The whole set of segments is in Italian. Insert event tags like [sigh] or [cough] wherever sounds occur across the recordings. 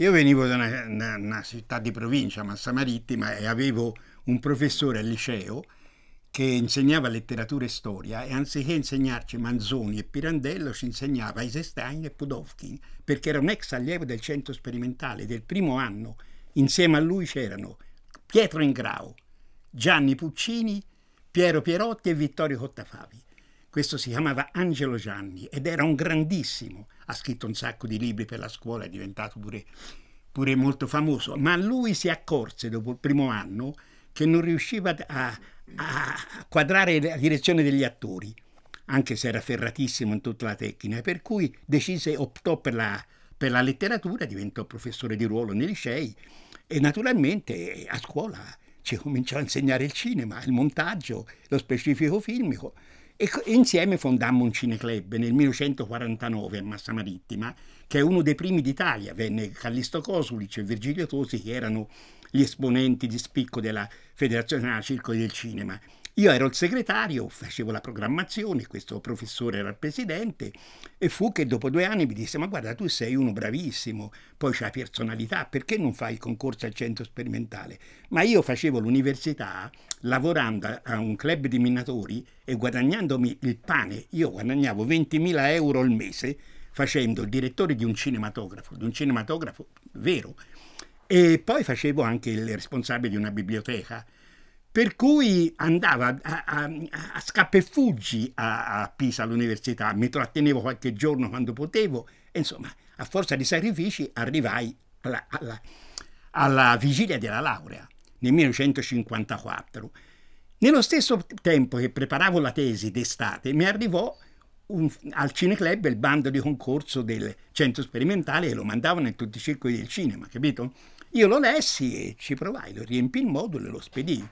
Io venivo da una, una, una città di provincia, Massa Marittima, e avevo un professore al liceo che insegnava letteratura e storia e anziché insegnarci Manzoni e Pirandello ci insegnava Eisenstein e Pudovkin perché era un ex allievo del centro sperimentale del primo anno. Insieme a lui c'erano Pietro Ingrao, Gianni Puccini, Piero Pierotti e Vittorio Cottafavi. Questo si chiamava Angelo Gianni ed era un grandissimo ha scritto un sacco di libri per la scuola, è diventato pure, pure molto famoso, ma lui si accorse dopo il primo anno che non riusciva a, a quadrare la direzione degli attori, anche se era ferratissimo in tutta la tecnica, per cui decise, optò per la, per la letteratura, diventò professore di ruolo nei licei e naturalmente a scuola ci cominciò a insegnare il cinema, il montaggio, lo specifico filmico e insieme fondammo un cineclub nel 1949 a Massa Marittima, che è uno dei primi d'Italia. Venne Callisto Cosulic e Virgilio Tosi, che erano gli esponenti di spicco della Federazione Nazionale Circo del Cinema. Io ero il segretario, facevo la programmazione, questo professore era il presidente e fu che dopo due anni mi disse ma guarda tu sei uno bravissimo, poi c'hai personalità, perché non fai il concorso al centro sperimentale? Ma io facevo l'università lavorando a un club di minatori e guadagnandomi il pane, io guadagnavo 20.000 euro al mese facendo il direttore di un cinematografo, di un cinematografo vero, e poi facevo anche il responsabile di una biblioteca per cui andava a, a, a scappa e fuggi a, a Pisa all'università, mi trattenevo qualche giorno quando potevo e insomma a forza di sacrifici arrivai alla, alla, alla vigilia della laurea nel 1954. Nello stesso tempo che preparavo la tesi d'estate mi arrivò un, al Cineclub il bando di concorso del centro sperimentale e lo mandavano in tutti i circoli del cinema, capito? Io lo lessi e ci provai, lo riempì il modulo e lo spedii.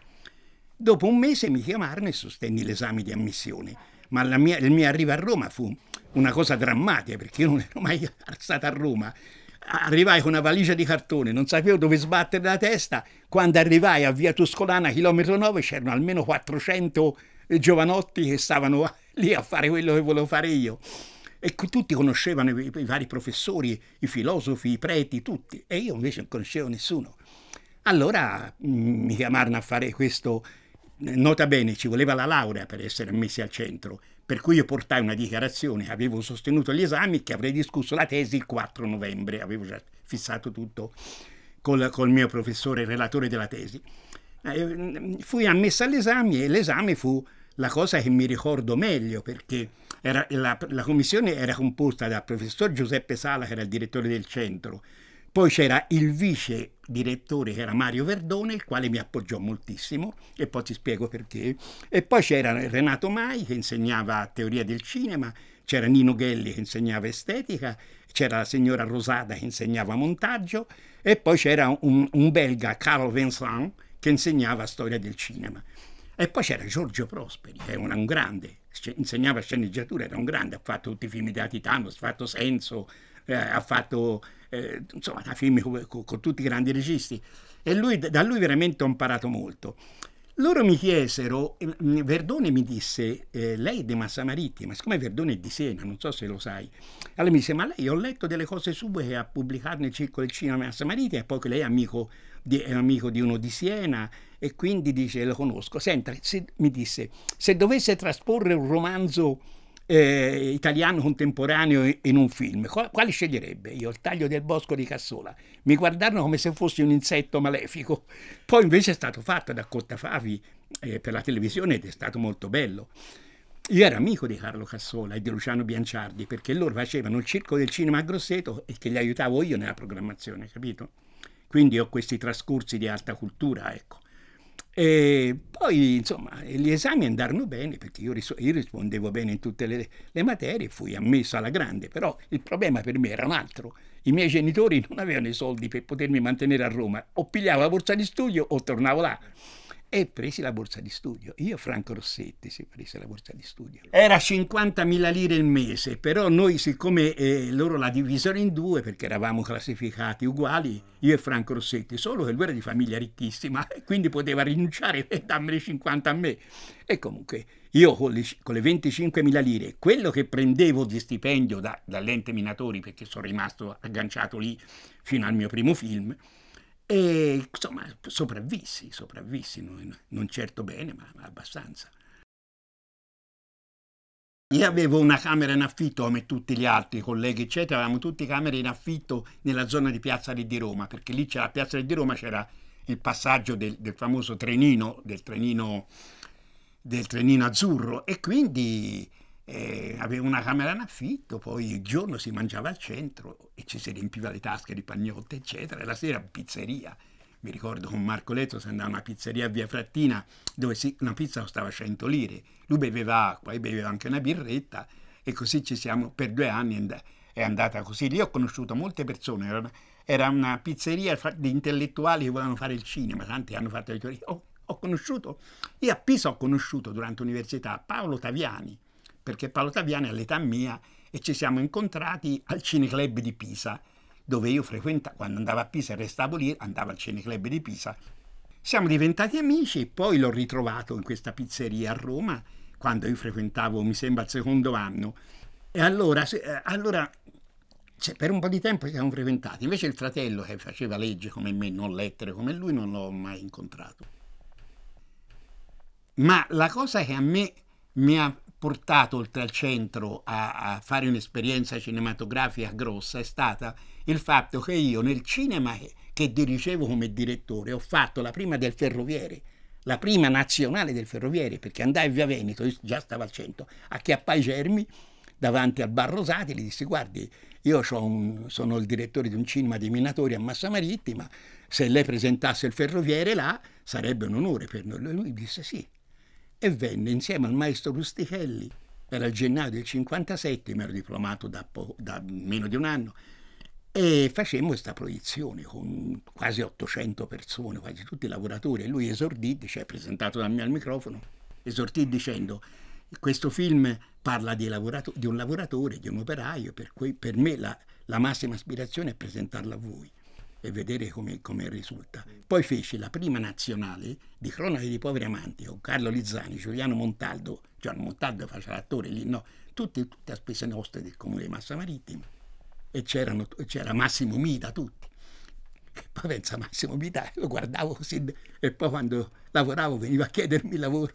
Dopo un mese mi chiamarono e sostenni l'esame di ammissione, ma mia, il mio arrivo a Roma fu una cosa drammatica perché io non ero mai stato a Roma. Arrivai con una valigia di cartone, non sapevo dove sbattere la testa. Quando arrivai a Via Tuscolana, chilometro 9, c'erano almeno 400 giovanotti che stavano [laughs] lì a fare quello che volevo fare io. E tutti conoscevano i, i vari professori, i filosofi, i preti, tutti. E io invece non conoscevo nessuno. Allora mh, mm, mi chiamarono a fare questo Nota bene, ci voleva la laurea per essere ammessi al centro, per cui io portai una dichiarazione, avevo sostenuto gli esami, che avrei discusso la tesi il 4 novembre, avevo già fissato tutto col, col mio professore, relatore della tesi. Eh, fui ammessa all'esame e l'esame fu la cosa che mi ricordo meglio, perché era, la, la commissione era composta dal professor Giuseppe Sala, che era il direttore del centro, poi c'era il vice direttore che era Mario Verdone, il quale mi appoggiò moltissimo e poi ti spiego perché. E poi c'era Renato Mai che insegnava teoria del cinema, c'era Nino Ghelli che insegnava estetica, c'era la signora Rosada che insegnava montaggio e poi c'era un, un belga, Carlo Vincent, che insegnava storia del cinema. E poi c'era Giorgio Prosperi, che era un grande, insegnava sceneggiatura, era un grande, ha fatto tutti i film di Titano, ha fatto Senso, eh, ha fatto eh, insomma, da film con, con, con, tutti i grandi registi. E lui, da lui veramente ho imparato molto. Loro mi chiesero, ehm, Verdone mi disse, eh, lei è di Massamaritti, ma siccome Verdone è di Siena, non so se lo sai, allora mi disse, ma lei ho letto delle cose sue che ha pubblicato nel circo del Cinema Massamaritti e poi che lei è amico, di, è amico di, uno di Siena e quindi dice, lo conosco. Senta, se, mi disse, se dovesse trasporre un romanzo eh, italiano contemporaneo in un film, quali sceglierebbe? Io il taglio del bosco di Cassola. Mi guardarono come se fossi un insetto malefico. Poi invece è stato fatto da Cottafavi eh, per la televisione ed è stato molto bello. Io ero amico di Carlo Cassola e di Luciano Bianciardi perché loro facevano il circo del cinema a Grosseto e che li aiutavo io nella programmazione, capito? Quindi ho questi trascorsi di alta cultura, ecco. E poi, insomma, gli esami andarono bene perché io, ris io rispondevo bene in tutte le, le materie, fui ammesso alla grande, però il problema per me era un altro. I miei genitori non avevano i soldi per potermi mantenere a Roma. O pigliavo la borsa di studio o tornavo là e presi la borsa di studio. Io, Franco Rossetti, si prese la borsa di studio. Era 50.000 lire il mese, però noi, siccome eh, loro la divisero in due, perché eravamo classificati uguali, io e Franco Rossetti, solo che lui era di famiglia ricchissima, [laughs] quindi poteva rinunciare e dammi 50 a me. E comunque io con le, con le 25.000 lire, quello che prendevo di stipendio da, dall'ente Minatori, perché sono rimasto agganciato lì fino al mio primo film, e insomma, sopravvissi, sopravvissi, non, certo bene, ma, abbastanza. Io avevo una camera in affitto come tutti gli altri colleghi, eccetera, avevamo tutte camere in affitto nella zona di Piazza di Roma, perché lì c'era Piazza di Roma, c'era il passaggio del, del famoso trenino del, trenino, del trenino, azzurro e quindi eh, aveva una camera in affitto, poi il giorno si mangiava al centro e ci si riempiva le tasche di pagnotte, eccetera, e la sera pizzeria. Mi ricordo con Marco Letto si andava a una pizzeria a Via Frattina dove si, una pizza costava 100 lire, lui beveva acqua e beveva anche una birretta e così ci siamo, per due anni è andata così. Lì ho conosciuto molte persone, era una, era una pizzeria di intellettuali che volevano fare il cinema, tanti hanno fatto il teorie. Ho, ho conosciuto, io a Pisa ho conosciuto durante l'università Paolo Taviani, perché Paolo Taviani all'età mia e ci siamo incontrati al Cineclub di Pisa, dove io frequentavo, quando andavo a Pisa e restavo lì, andavo al Cineclub di Pisa. Siamo diventati amici e poi l'ho ritrovato in questa pizzeria a Roma, quando io frequentavo, mi sembra, il secondo anno. E allora, eh, allora cioè, per un po' di tempo ci siamo frequentati. Invece il fratello che faceva legge come me, non lettere come lui, non l'ho mai incontrato. Ma la cosa che a me mi ha portato oltre al centro a, a fare un'esperienza cinematografica grossa è stata il fatto che io nel cinema che dirigevo come direttore ho fatto la prima del ferroviere, la prima nazionale del ferroviere, perché andai via Veneto, io già stavo al centro, a Chiappai Germi, davanti al Bar Rosati, gli dissi guardi, io un, sono il direttore di un cinema di minatori a Massa Marittima, se lei presentasse il ferroviere là sarebbe un onore per noi. Lui disse sì, e venne insieme al maestro Rustichelli era il gennaio del 57, mi ero diplomato da, po- da meno di un anno e facemmo questa proiezione con quasi 800 persone, quasi tutti lavoratori e lui esordì, cioè presentato da me al microfono, esordì dicendo questo film parla di, lavorato- di un lavoratore, di un operaio, per, cui per me la, la massima aspirazione è presentarlo a voi e vedere come, come, risulta. Poi fece la prima nazionale di Cronache di Poveri Amanti con Carlo Lizzani, Giuliano Montaldo, Giuliano Montaldo faceva l'attore lì, no, tutti, tutte a spese nostre del comune di Massa Marittima e c'era Massimo Mita, tutti. E Poi pensa Massimo Mita, lo guardavo così e poi quando lavoravo veniva a chiedermi lavoro.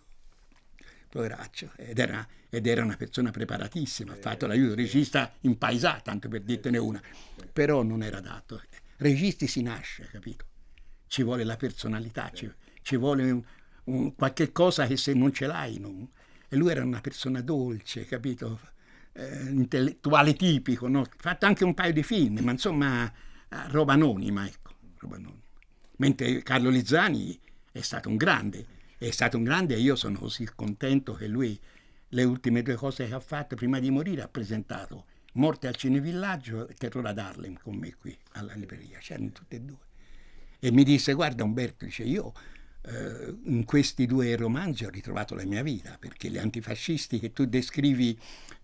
Poveraccio, ed era, ed era una persona preparatissima, ha fatto eh, l'aiuto regista in paesà, tanto per dirtene una, eh, però non era adatto. Eh registi si nasce, capito? Ci vuole la personalità, ci, ci vuole un, un, qualche cosa che se non ce l'hai non... E lui era una persona dolce, capito? Eh, intellettuale tipico, no? fatto anche un paio di film, ma insomma roba anonima, ecco, roba anonima. Mentre Carlo Lizzani è stato un grande, è stato un grande e io sono così contento che lui le ultime due cose che ha fatto prima di morire ha presentato Morte al Cinevillaggio e Terrore ad Harlem con me qui alla libreria, c'erano tutte e due. E mi disse, guarda Umberto, dice, io eh, in questi due romanzi ho ritrovato la mia vita, perché gli antifascisti che tu descrivi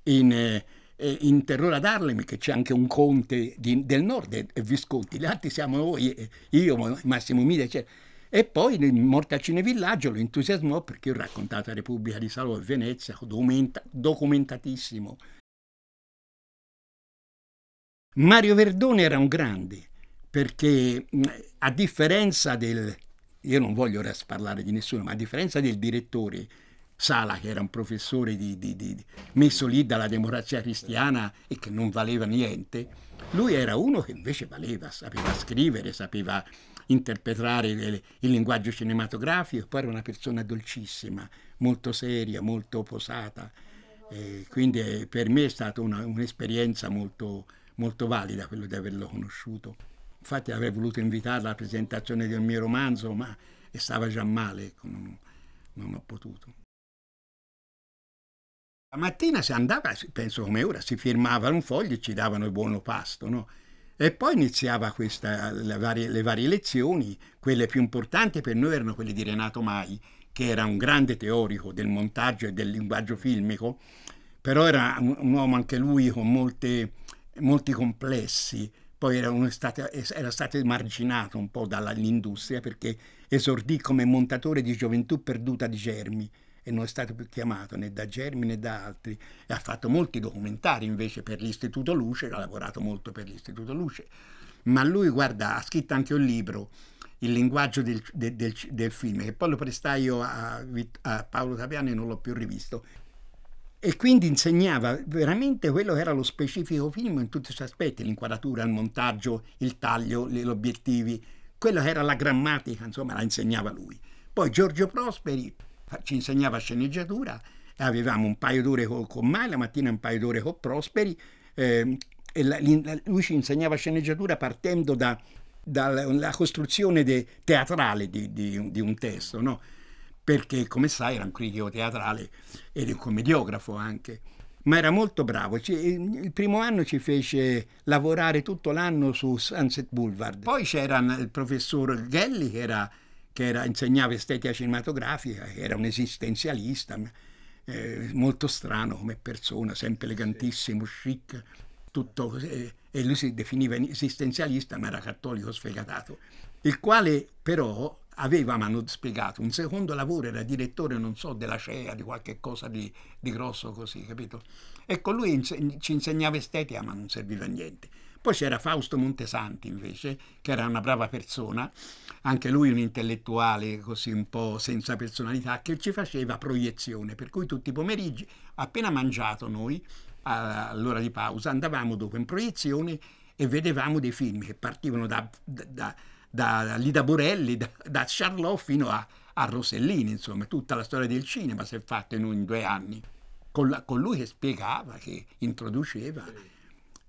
in, eh, in Terrore ad Harlem, che c'è anche un conte di, del nord, e Visconti, gli altri siamo noi, io, Massimo Mide, eccetera. E poi Morte al Cinevillaggio lo entusiasmò perché ho raccontato la Repubblica di Salò e Venezia, documenta, documentatissimo, Mario Verdone era un grande perché mm, a differenza del, io non voglio parlare di nessuno, ma a differenza del direttore Sala, che era un professore di, di, di, messo lì dalla democrazia cristiana e che non valeva niente, lui era uno che invece valeva, sapeva scrivere, sapeva interpretare il, il linguaggio cinematografico, poi era una persona dolcissima, molto seria, molto posata, eh, quindi per me è stata un'esperienza molto, molto valida quello di averlo conosciuto. Infatti avrei voluto invitarla alla presentazione del mio romanzo, ma stava già male, ecco, non, non ho potuto. La mattina si andava, penso come ora, si firmavano un foglio e ci davano il buono pasto, no? E poi iniziava questa, le, varie, le, varie, lezioni, quelle più importanti per noi erano quelle di Renato Mai, che era un grande teorico del montaggio e del linguaggio filmico, però era un, un uomo anche lui con molte molti complessi, poi era, stato, era stato emarginato un po' dall'industria perché esordì come montatore di Gioventù perduta di Germi e non è stato più chiamato né da Germi né da altri e ha fatto molti documentari invece per l'Istituto Luce, ha lavorato molto per l'Istituto Luce, ma lui guarda ha scritto anche un libro il linguaggio del, del, del, del film, che poi lo prestai io a, a Paolo Tapiani e non l'ho più rivisto e quindi insegnava veramente quello che era lo specifico film in tutti i suoi aspetti, l'inquadratura, il montaggio, il taglio, gli obiettivi, quello che era la grammatica, insomma, la insegnava lui. Poi Giorgio Prosperi ci insegnava sceneggiatura, avevamo un paio d'ore con, con Mai, la mattina un paio d'ore con Prosperi, eh, e la, la, lui ci insegnava sceneggiatura partendo da, dalla costruzione de, teatrale di, di, di, un testo, no? perché come sai era un critico teatrale ed un commediografo anche, ma era molto bravo. il primo anno ci fece lavorare tutto l'anno su Sunset Boulevard. Poi c'era il professor Gelli che, era, che era, insegnava estetica cinematografica, era un esistenzialista, eh, molto strano come persona, sempre elegantissimo, chic, tutto, eh, e lui si definiva esistenzialista ma era cattolico sfegatato, il quale però aveva, mi hanno spiegato, un secondo lavoro, era direttore, non so, della CEA, di qualche cosa di, di grosso così, capito? Ecco, lui inse ci insegnava estetica, ma non serviva a niente. Poi c'era Fausto Montesanti invece, che era una brava persona, anche lui un intellettuale così un po' senza personalità, che ci faceva proiezione, per cui tutti i pomeriggi, appena mangiato noi, all'ora di pausa, andavamo dopo in proiezione e vedevamo dei film che partivano da, da, da da Lida Borelli, da, da Charlot fino a, a, Rossellini, insomma, tutta la storia del cinema si è fatta in, in due anni, con, la, con, lui che spiegava, che introduceva.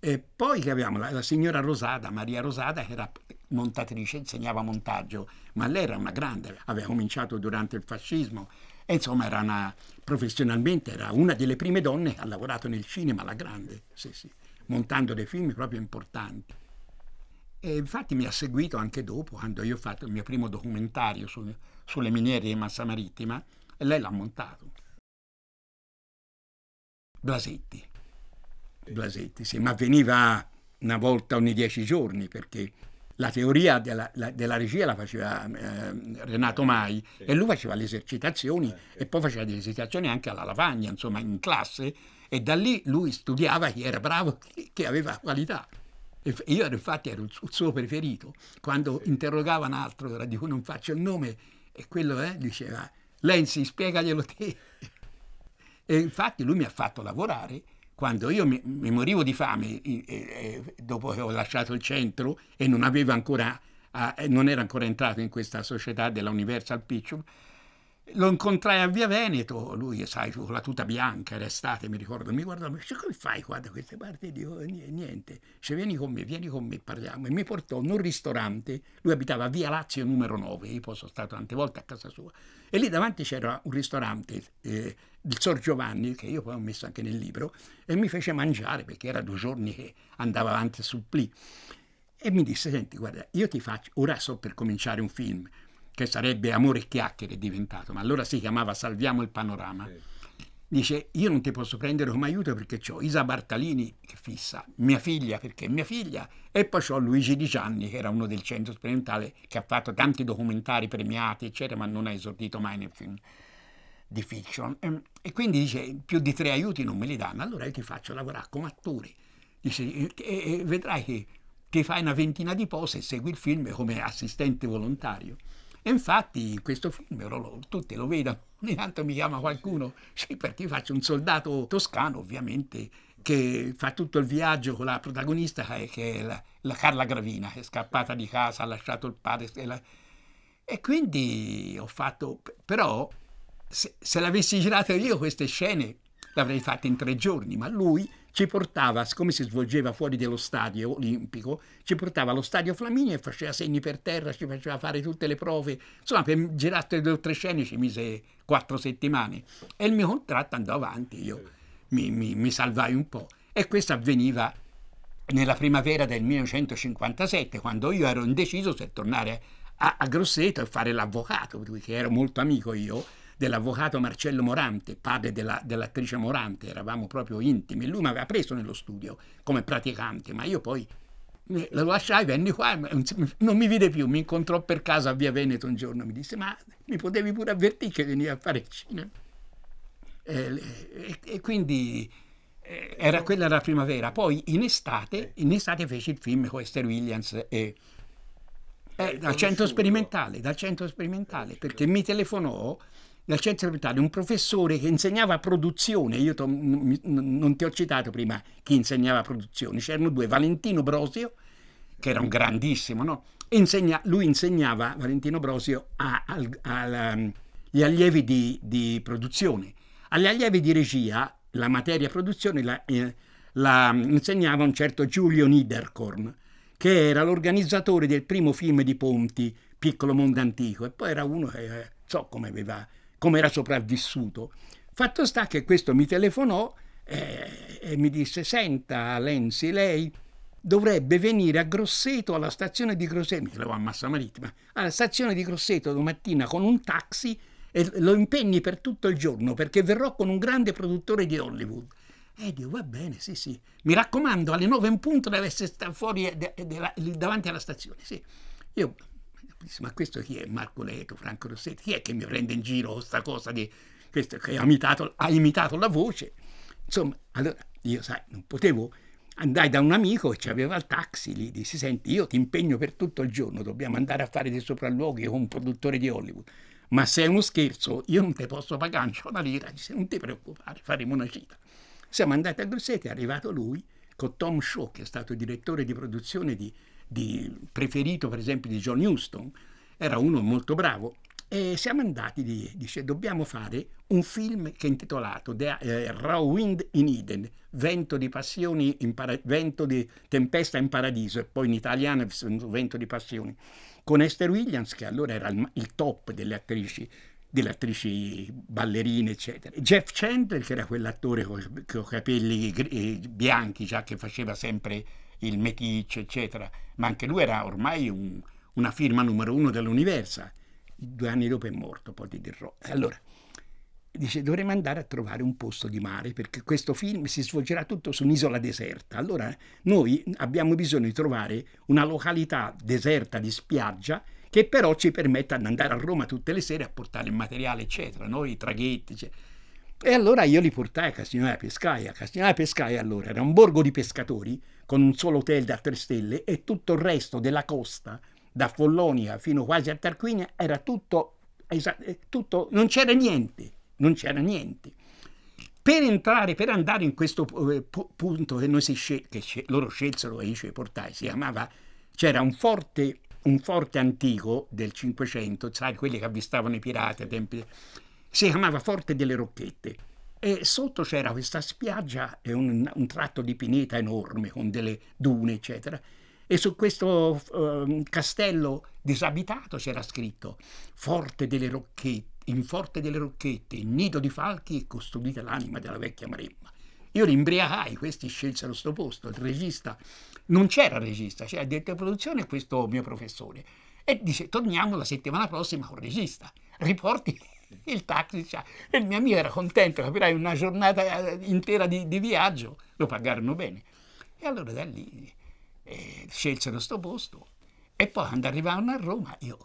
E poi che abbiamo la, la, signora Rosada, Maria Rosada, che era montatrice, insegnava montaggio, ma lei era una grande, aveva cominciato durante il fascismo, e insomma era una, professionalmente era una delle prime donne che ha lavorato nel cinema la grande, sì, sì, montando dei film proprio importanti. E infatti mi ha seguito anche dopo, quando io ho fatto il mio primo documentario su, sulle miniere di Massa Marittima, e lei l'ha montato. Blasetti. Blasetti, sì, ma veniva una volta ogni dieci giorni perché la teoria della, la, della regia la faceva eh, Renato Mai sì. e lui faceva le esercitazioni eh, sì. e poi faceva le esercitazioni anche alla lavagna, insomma, in classe e da lì lui studiava chi era bravo, [laughs] chi aveva qualità. Io ero, infatti ero il suo preferito. Quando interrogava un altro, di cui non faccio il nome, e quello eh, diceva, Lenzi, spiegaglielo te. E infatti lui mi ha fatto lavorare quando io mi, mi morivo di fame e, e, dopo che ho lasciato il centro e non, ancora, a, non, era ancora entrato in questa società della Universal Picture, lo incontrai a Via Veneto, lui, sai, con la tuta bianca, era estate, mi ricordo, mi guardò, mi dice, come fai qua da queste parti? dico, eh, niente, cioè, vieni con me, vieni con me, parliamo. E mi portò in un ristorante, lui abitava a Via Lazio numero 9, io poi sono stato tante volte a casa sua, e lì davanti c'era un ristorante, eh, il Sor Giovanni, che io poi ho messo anche nel libro, e mi fece mangiare, perché era due giorni che andava avanti sul Pli. E mi disse, senti, guarda, io ti faccio, ora sto per cominciare un film, che sarebbe amore e chiacchiere diventato, ma allora si chiamava Salviamo il panorama. Dice, io non ti posso prendere come aiuto perché ho Isa Bartalini che fissa, mia figlia perché è mia figlia, e poi ho Luigi Di Gianni che era uno del centro sperimentale che ha fatto tanti documentari premiati, eccetera, ma non ha esordito mai nel film di fiction. Ehm, e quindi dice, più di tre aiuti non me li danno, allora io ti faccio lavorare come attore. Dice, e, e vedrai che ti fai una ventina di pose e segui il film come assistente volontario. E infatti questo film lo, tutti lo vedono, ogni tanto mi chiama qualcuno, sì perché faccio un soldato toscano ovviamente che fa tutto il viaggio con la protagonista che è la, la Carla Gravina, che è scappata di casa, ha lasciato il padre. E, la... e quindi ho fatto, però se, se l'avessi girata io queste scene l'avrei fatta in tre giorni, ma lui ci portava, siccome si svolgeva fuori dello stadio olimpico, ci portava allo stadio Flaminio e faceva segni per terra, ci faceva fare tutte le prove. Insomma, per girare due o tre scene ci mise quattro settimane. E il mio contratto andò avanti, io mi, mi, mi salvai un po'. E questo avveniva nella primavera del 1957, quando io ero indeciso se tornare a, a Grosseto e fare l'avvocato, che ero molto amico io dell'avvocato Marcello Morante, padre della, dell'attrice Morante, eravamo proprio intimi, lui mi aveva preso nello studio come praticante, ma io poi lo lasciai, venni qua, non mi vide più, mi incontrò per caso a Via Veneto un giorno, mi disse ma mi potevi pure avvertire che veniva a fare cinema. E, e, e quindi eh, era quella la primavera, poi in estate, in estate feci il film con Esther Williams e, eh, dal centro sperimentale, dal centro sperimentale, perché mi telefonò nel centro capitale un professore che insegnava produzione, io non ti ho citato prima chi insegnava produzione, c'erano due, Valentino Brosio, che era un grandissimo, no? Insegna, lui insegnava, Valentino Brosio, a, agli um, allievi di, di, produzione. Agli allievi di regia la materia produzione la, eh, la um, insegnava un certo Giulio Niederkorn, che era l'organizzatore del primo film di Ponti, Piccolo Mondo Antico, e poi era uno che, eh, so come aveva come era sopravvissuto. Fatto sta che questo mi telefonò eh, e mi disse, senta Lenzi, lei dovrebbe venire a Grosseto, alla stazione di Grosseto, mi trovo a Massa Marittima, alla stazione di Grosseto domattina con un taxi e lo impegni per tutto il giorno perché verrò con un grande produttore di Hollywood. E dico, va bene, sì, sì. Mi raccomando, alle nove in punto deve essere fuori eh, de, de, de, davanti alla stazione, sì. Io Dice, ma questo chi è? Marco Leto, Franco Rossetti? Chi è che mi prende in giro questa cosa di, questo, che ha imitato, ha imitato la voce? Insomma, allora io, sai, non potevo andai da un amico che aveva il taxi, lì, dissi, senti, io ti impegno per tutto il giorno, dobbiamo andare a fare dei sopralluoghi con un produttore di Hollywood, ma se è uno scherzo, io non te posso pagare non una lira, disse, non ti preoccupare, faremo una cita. Siamo andati a Grossetti, è arrivato lui, con Tom Shaw, che è stato direttore di produzione di di, preferito per esempio di John Huston, era uno molto bravo, e siamo andati, di, dice, dobbiamo fare un film che è intitolato The, eh, Raw Wind in Eden, vento di passioni, vento di tempesta in paradiso, e poi in italiano vento di passioni, con Esther Williams, che allora era il, il top delle attrici delle attrici ballerine, eccetera. Jeff Chandler, che era quell'attore con, i capelli eh, bianchi, già che faceva sempre il Metic, eccetera, ma anche lui era ormai un, una firma numero uno dell'Universa. Due anni dopo è morto, poi ti dirò. Allora, dice dovremmo andare a trovare un posto di mare perché questo film si svolgerà tutto su un'isola deserta. Allora noi abbiamo bisogno di trovare una località deserta di spiaggia che però ci permetta di andare a Roma tutte le sere a portare il materiale, eccetera, noi i traghetti, eccetera. Cioè. E allora io li portai a Castiglione Pescaia. Castiglione Pescaia allora era un borgo di pescatori con un solo hotel da tre stelle e tutto il resto della costa, da Follonia fino quasi a Tarquinia, era tutto, eh, tutto non c'era niente, non c'era niente. Per entrare, per andare in questo eh, punto che, noi si scel- che scel loro scelsero e io ci portai, si chiamava, c'era un forte, un forte antico del Cinquecento, sai, quelli che avvistavano i pirati a tempi, si chiamava Forte delle Rocchette e sotto c'era questa spiaggia e un, un, tratto di pineta enorme con delle dune, eccetera. E su questo um, castello disabitato c'era scritto Forte delle Rocchette, in Forte delle Rocchette, nido di falchi e custodita l'anima della vecchia Maremma. Io li imbriacai, questi scelsero sto posto, il regista, non c'era regista, c'era dentro produzione questo mio professore. E dice, torniamo la settimana prossima con il regista, riporti il taxi E eh, il mio amico era contento, capirai, una giornata eh, intera di, di viaggio, lo pagarono bene. E allora da lì eh, scelsero questo posto. E poi quando arrivarono a Roma, io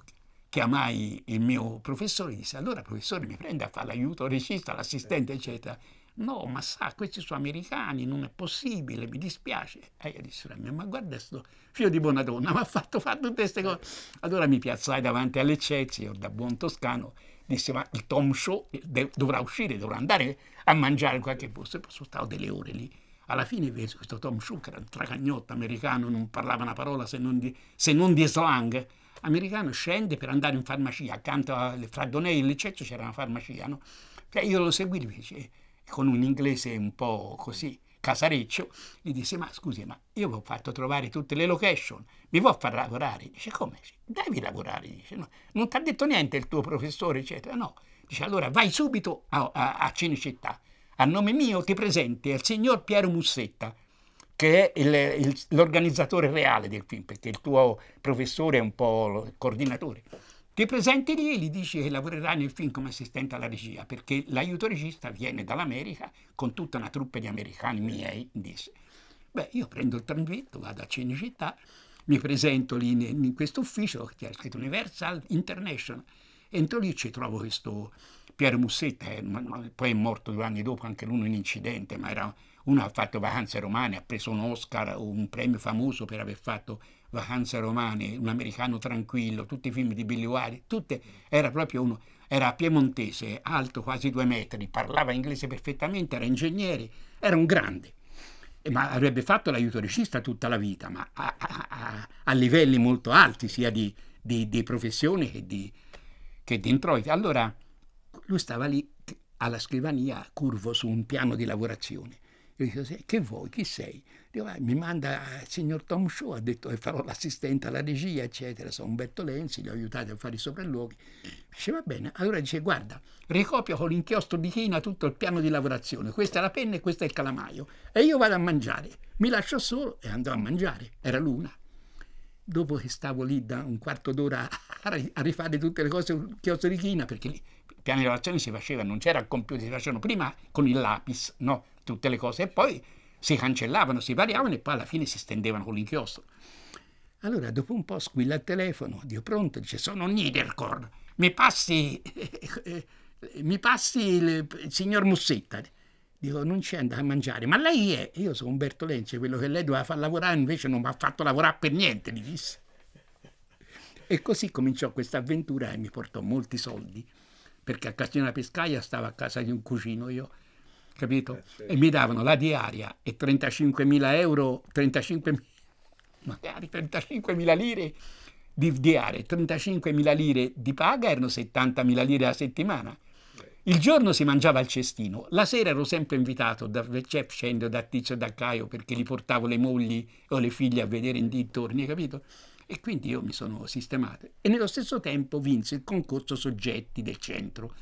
chiamai il mio professore e disse, allora professore mi prende a fare l'aiuto regista, l'assistente, eccetera. No, ma sa, questi sono americani, non è possibile, mi dispiace. E io dissi, ma guarda questo figlio di buona donna, mi ha fatto fare tutte queste cose. Allora mi piazzai davanti alle eccezioni, da buon toscano, disse ma il Tom Show eh, dovrà uscire, dovrà andare a mangiare in qualche posto, e poi sono stato delle ore lì. Alla fine questo Tom Show, che era un tracagnotto americano, non parlava una parola se non di, se non di slang, americano scende per andare in farmacia, accanto alle Fradonei e Licezzo c'era una farmacia, no? Io lo seguì, dice, eh, con un inglese un po' così, Casareccio, gli disse, ma scusi, ma io vi ho fatto trovare tutte le location, mi vuoi far lavorare? Dice, come? Devi lavorare, dice, no, non ti ha detto niente il tuo professore, eccetera, no. Dice, allora vai subito a, a, a Cinecittà, a nome mio ti presenti al signor Piero Mussetta, che è l'organizzatore reale del film, perché il tuo professore è un po' il coordinatore ti presenti lì e gli dici che lavorerà nel film come assistente alla regia, perché l'aiuto regista viene dall'America con tutta una truppa di americani miei, disse. Beh, io prendo il tragitto, vado a Cinecittà, mi presento lì in, in questo ufficio, che è scritto Universal International, entro lì ci trovo questo Piero Mussetta, eh, poi è morto due anni dopo, anche lui in un incidente, ma era, uno ha fatto vacanze romane, ha preso un Oscar un premio famoso per aver fatto Vacanze Romane, Un americano tranquillo, tutti i film di Billy Wilder, tutte, era proprio uno, era piemontese, alto quasi due metri, parlava inglese perfettamente, era ingegnere, era un grande. Ma avrebbe fatto l'aiuto regista tutta la vita, ma a, a, a, a livelli molto alti, sia di, di, di professione che di, che di introiti. Allora lui stava lì alla scrivania, curvo su un piano di lavorazione io dico, che vuoi, chi sei? Dico, mi manda eh, il signor Tom Shaw, ha detto che farò l'assistente alla regia, eccetera. Sono Umberto Lenzi, li ho aiutati a fare i sopralluoghi. Dice, va bene. Allora dice, guarda, ricopia con l'inchiostro di china tutto il piano di lavorazione. Questa è la penna e questo è il calamaio. E io vado a mangiare. Mi lascio solo e andò a mangiare. Era l'una. Dopo che stavo lì da un quarto d'ora a rifare tutte le cose con l'inchiostro di china, perché il piano di lavorazione si faceva, non c'era il computer, si facevano prima con il lapis, no? tutte le cose e poi si cancellavano, si variavano e poi alla fine si stendevano con l'inchiostro. Allora dopo un po' squilla il telefono, Dio pronto, dice sono Niederkorn, mi passi, [laughs] mi passi il, signor Mussetta. Dico, non c'è andata a mangiare, ma lei è? Io sono Umberto Lenzi, quello che lei doveva far lavorare invece non mi ha fatto lavorare per niente, mi disse. E così cominciò questa avventura e mi portò molti soldi, perché a Castiglione Pescaia stavo a casa di un cugino io, capito? Eh, e mi davano la diaria e 35.000 euro, 35, [laughs] magari 35.000 lire di diaria, 35.000 lire di paga erano 70.000 lire a settimana. Eh. Il giorno si mangiava il cestino, la sera ero sempre invitato da Cep Scendo, da Tizio e da Caio perché li portavo le mogli o le figlie a vedere in dintorni, capito? E quindi io mi sono sistemato. E nello stesso tempo vinse il concorso soggetti del centro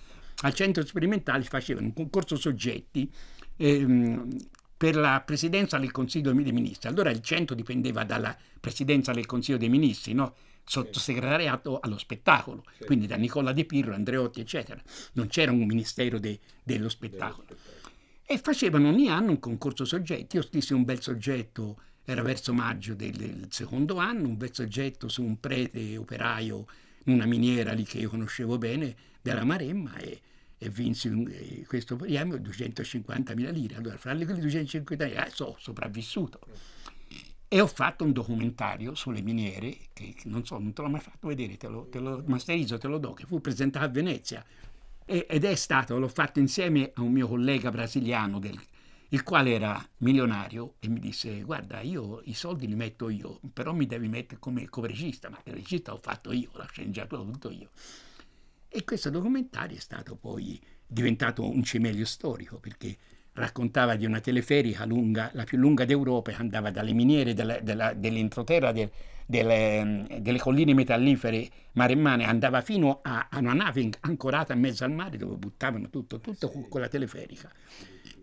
al centro sperimentale facevano un concorso soggetti ehm, per la presidenza del Consiglio dei Ministri. Allora il centro dipendeva dalla presidenza del Consiglio dei Ministri, no? sottosegretariato allo spettacolo, sì. quindi da Nicola De Pirro, Andreotti, eccetera. Non c'era un ministero de, dello, spettacolo. dello, spettacolo. E facevano ogni anno un concorso soggetti. Io scrissi un bel soggetto, era verso maggio del, del, secondo anno, un bel soggetto su un prete operaio in una miniera lì che io conoscevo bene, della eh. Maremma e, e vinsi un, e questo premio 250.000 lire. Allora, fra le 250.000 eh, sono sopravvissuto. E ho fatto un documentario sulle miniere, che non so, non te l'ho mai fatto vedere, te lo, te lo masterizzo, te lo do, che fu presentato a Venezia. E, ed è stato, l'ho fatto insieme a un mio collega brasiliano del, il quale era milionario e mi disse guarda io i soldi li metto io però mi devi mettere come co-regista ma il regista l'ho fatto io la sceneggiatura tutto io e questo documentario è stato poi diventato un cimelio storico perché raccontava di una teleferica lunga, la più lunga d'Europa, che andava dalle miniere dell'entroterra dell del, delle, delle, colline metallifere maremmane, andava fino a, a, una nave ancorata in mezzo al mare dove buttavano tutto, tutto sì. con la teleferica.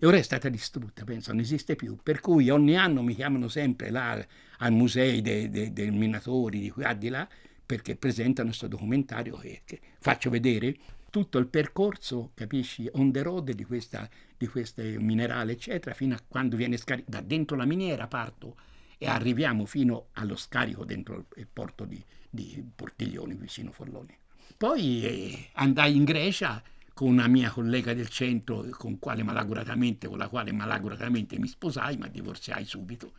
E ora è stata distrutta, penso, non esiste più. Per cui ogni anno mi chiamano sempre là al museo dei, dei, dei minatori, di qua, di là, perché presentano questo documentario che, che faccio vedere tutto il percorso, capisci, on the road di, questa, di questo minerale, eccetera, fino a quando viene scaricato, da dentro la miniera parto e arriviamo fino allo scarico dentro il porto di, di Portiglioni, vicino Forlone. Poi eh, andai in Grecia con una mia collega del centro, con, quale malaguratamente, con la quale malaguratamente mi sposai, ma divorziai subito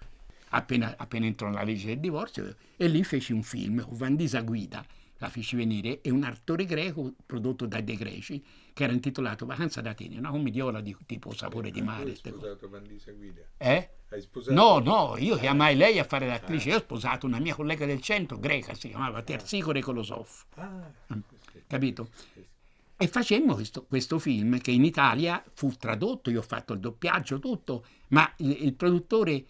appena, appena entrò nella legge del divorzio, e lì feci un film, Vandisa Guida, la feci venire, e un attore greco prodotto da De Greci, che era intitolato Vacanza d'Atene, una commediola di tipo sapore di mare. Hai sposato Vandisa Guida? Eh? Hai sposato? No, no, io chiamai lei a fare l'attrice, ah. io ho sposato una mia collega del centro, greca, si chiamava ah. Tersicore Colosov. Ah. Mm. Capito? E facemmo questo, questo, film che in Italia fu tradotto, io ho fatto il doppiaggio, tutto, ma il, il produttore